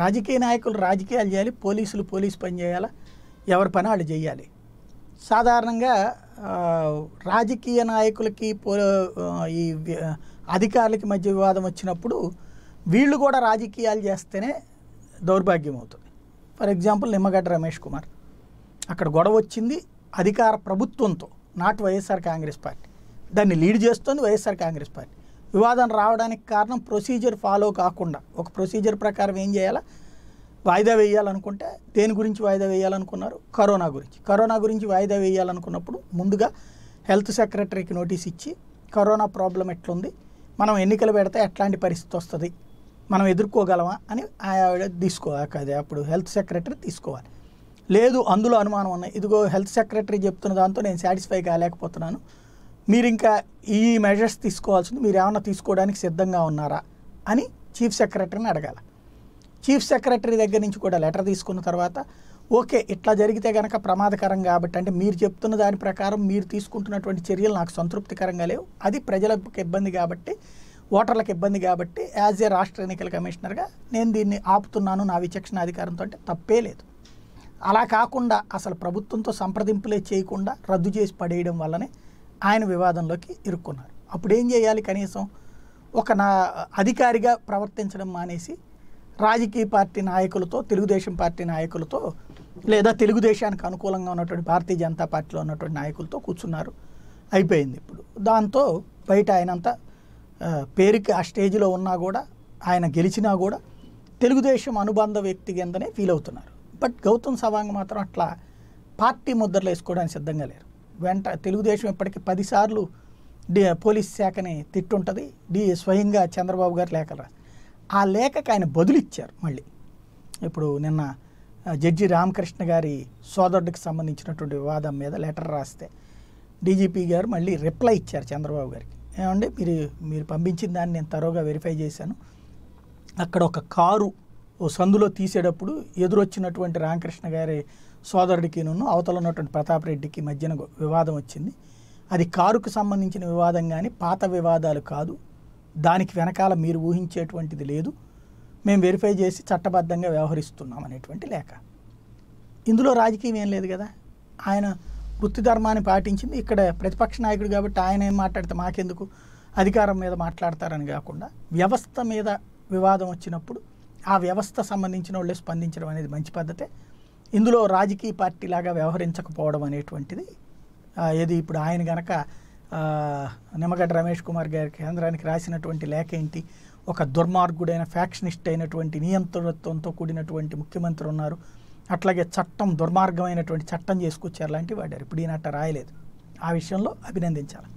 రాజకీయ నాయకులు రాజకీయాలు చేయాలి పోలీసులు పోలీసు పని చేయాలా ఎవరి పని వాళ్ళు చేయాలి సాధారణంగా రాజకీయ నాయకులకి పో ఈ అధికారులకి మధ్య వివాదం వచ్చినప్పుడు వీళ్ళు కూడా రాజకీయాలు చేస్తేనే దౌర్భాగ్యం అవుతుంది ఫర్ ఎగ్జాంపుల్ నిమ్మగడ్డ రమేష్ కుమార్ అక్కడ గొడవ వచ్చింది అధికార ప్రభుత్వంతో నాట్ వైఎస్ఆర్ కాంగ్రెస్ పార్టీ దాన్ని లీడ్ చేస్తుంది వైఎస్ఆర్ కాంగ్రెస్ పార్టీ వివాదం రావడానికి కారణం ప్రొసీజర్ ఫాలో కాకుండా ఒక ప్రొసీజర్ ప్రకారం ఏం చేయాలా వాయిదా వేయాలనుకుంటే దేని గురించి వాయిదా వేయాలనుకున్నారు కరోనా గురించి కరోనా గురించి వాయిదా వేయాలనుకున్నప్పుడు ముందుగా హెల్త్ సెక్రటరీకి నోటీస్ ఇచ్చి కరోనా ప్రాబ్లం ఎట్లుంది మనం ఎన్నికలు పెడితే ఎట్లాంటి పరిస్థితి వస్తుంది మనం ఎదుర్కోగలమా అని ఆవిడ తీసుకోవాలి అప్పుడు హెల్త్ సెక్రటరీ తీసుకోవాలి లేదు అందులో అనుమానం ఉన్నాయి ఇదిగో హెల్త్ సెక్రటరీ చెప్తున్న దాంతో నేను సాటిస్ఫై కాలేకపోతున్నాను మీరు ఇంకా ఈ మెజర్స్ తీసుకోవాల్సింది మీరు ఏమైనా తీసుకోవడానికి సిద్ధంగా ఉన్నారా అని చీఫ్ సెక్రటరీని అడగాల చీఫ్ సెక్రటరీ దగ్గర నుంచి కూడా లెటర్ తీసుకున్న తర్వాత ఓకే ఇట్లా జరిగితే కనుక ప్రమాదకరం కాబట్టి అంటే మీరు చెప్తున్న దాని ప్రకారం మీరు తీసుకుంటున్నటువంటి చర్యలు నాకు సంతృప్తికరంగా లేవు అది ప్రజలకు ఇబ్బంది కాబట్టి ఓటర్లకు ఇబ్బంది కాబట్టి యాజ్ ఏ రాష్ట్ర ఎన్నికల కమిషనర్గా నేను దీన్ని ఆపుతున్నాను నా విచక్షణ అధికారంతో అంటే తప్పే లేదు అలా కాకుండా అసలు ప్రభుత్వంతో సంప్రదింపులే చేయకుండా రద్దు చేసి పడేయడం వల్లనే ఆయన వివాదంలోకి ఇరుక్కున్నారు అప్పుడు ఏం చేయాలి కనీసం ఒక నా అధికారిగా ప్రవర్తించడం మానేసి రాజకీయ పార్టీ నాయకులతో తెలుగుదేశం పార్టీ నాయకులతో లేదా తెలుగుదేశానికి అనుకూలంగా ఉన్నటువంటి భారతీయ జనతా పార్టీలో ఉన్నటువంటి నాయకులతో కూర్చున్నారు అయిపోయింది ఇప్పుడు దాంతో బయట ఆయనంత పేరుకి ఆ స్టేజ్లో ఉన్నా కూడా ఆయన గెలిచినా కూడా తెలుగుదేశం అనుబంధ వ్యక్తి కిందనే ఫీల్ అవుతున్నారు బట్ గౌతమ్ సవాంగ్ మాత్రం అట్లా పార్టీ ముద్రలు వేసుకోవడానికి సిద్ధంగా లేరు వెంట తెలుగుదేశం ఇప్పటికీ పదిసార్లు డి పోలీస్ శాఖని తిట్టుంటుంది డి స్వయంగా చంద్రబాబు గారు లేఖలు రాశారు ఆ లేఖకు ఆయన బదులిచ్చారు మళ్ళీ ఇప్పుడు నిన్న జడ్జి రామకృష్ణ గారి సోదరుడికి సంబంధించినటువంటి వివాదం మీద లెటర్ రాస్తే డీజీపీ గారు మళ్ళీ రిప్లై ఇచ్చారు చంద్రబాబు గారికి ఏమండి మీరు మీరు పంపించిన దాన్ని నేను తరోగా వెరిఫై చేశాను అక్కడ ఒక కారు ఓ సందులో తీసేటప్పుడు ఎదురొచ్చినటువంటి రామకృష్ణ గారి సోదరుడికి నున్ను అవతల ఉన్నటువంటి ప్రతాప్ రెడ్డికి మధ్యన వివాదం వచ్చింది అది కారుకు సంబంధించిన వివాదం కానీ పాత వివాదాలు కాదు దానికి వెనకాల మీరు ఊహించేటువంటిది లేదు మేము వెరిఫై చేసి చట్టబద్ధంగా వ్యవహరిస్తున్నాం అనేటువంటి లేఖ ఇందులో రాజకీయం ఏం లేదు కదా ఆయన వృత్తి ధర్మాన్ని పాటించింది ఇక్కడ ప్రతిపక్ష నాయకుడు కాబట్టి ఆయన ఏం మాట్లాడితే మాకెందుకు అధికారం మీద మాట్లాడతారని కాకుండా వ్యవస్థ మీద వివాదం వచ్చినప్పుడు ఆ వ్యవస్థ సంబంధించిన వాళ్ళే స్పందించడం అనేది మంచి పద్ధతే ఇందులో రాజకీయ పార్టీలాగా వ్యవహరించకపోవడం అనేటువంటిది ఏది ఇప్పుడు ఆయన గనక నిమ్మగడ్డ రమేష్ కుమార్ గారి కేంద్రానికి రాసినటువంటి లేఖ ఏంటి ఒక దుర్మార్గుడైన ఫ్యాక్షనిస్ట్ అయినటువంటి నియంత్రణత్వంతో కూడినటువంటి ముఖ్యమంత్రి ఉన్నారు అట్లాగే చట్టం దుర్మార్గమైనటువంటి చట్టం చేసుకొచ్చారు లాంటివి వాడారు ఇప్పుడు ఈయన రాయలేదు ఆ విషయంలో అభినందించాలి